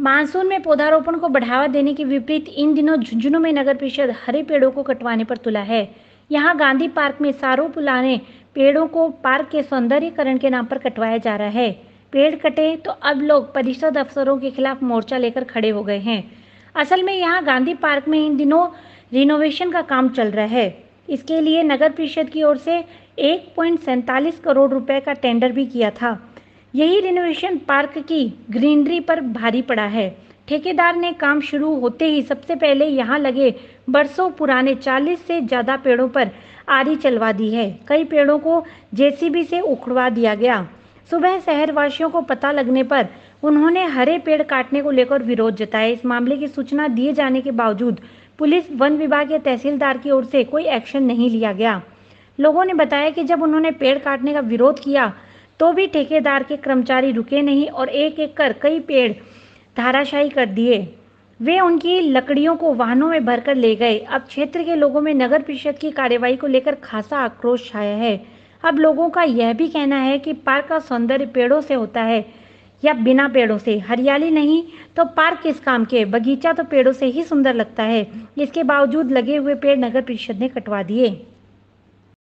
monsoon में पौधारोपण को बढ़ावा देने के विपरीत इन दिनों झुंझुनू में नगर परिषद हरे पेड़ों को कटवाने पर तुला है यहाँ गांधी पार्क में सारों पुलाने पेड़ों को पार्क के सौंदर्यकरण के नाम पर कटवाया जा रहा है पेड़ कटे तो अब लोग परिषद अफसरों के खिलाफ मोर्चा लेकर खड़े हो गए हैं असल में यहाँ गांधी पार्क में इन दिनों रिनोवेशन का काम चल रहा है इसके लिए नगर परिषद की ओर से एक करोड़ रुपए का टेंडर भी किया था यही रिनोवेशन पार्क की ग्रीनरी पर भारी पड़ा है ठेकेदार ने काम शुरू होते ही सबसे पहले यहाँ लगे बरसों पुराने 40 से ज़्यादा पेड़ों पर आरी चलवा दी है कई पेड़ों को जेसीबी से उखड़वा दिया गया सुबह शहरवासियों को पता लगने पर उन्होंने हरे पेड़ काटने को लेकर विरोध जताया इस मामले की सूचना दिए जाने के बावजूद पुलिस वन विभाग या तहसीलदार की ओर से कोई एक्शन नहीं लिया गया लोगों ने बताया कि जब उन्होंने पेड़ काटने का विरोध किया तो भी ठेकेदार के कर्मचारी रुके नहीं और एक एक कर कई पेड़ धाराशाही कर दिए वे उनकी लकड़ियों को वाहनों में भरकर ले गए अब क्षेत्र के लोगों में नगर परिषद की कार्यवाही को लेकर खासा आक्रोश छाया है अब लोगों का यह भी कहना है कि पार्क का सौंदर्य पेड़ों से होता है या बिना पेड़ों से हरियाली नहीं तो पार्क किस काम के बगीचा तो पेड़ों से ही सुंदर लगता है इसके बावजूद लगे हुए पेड़ नगर परिषद ने कटवा दिए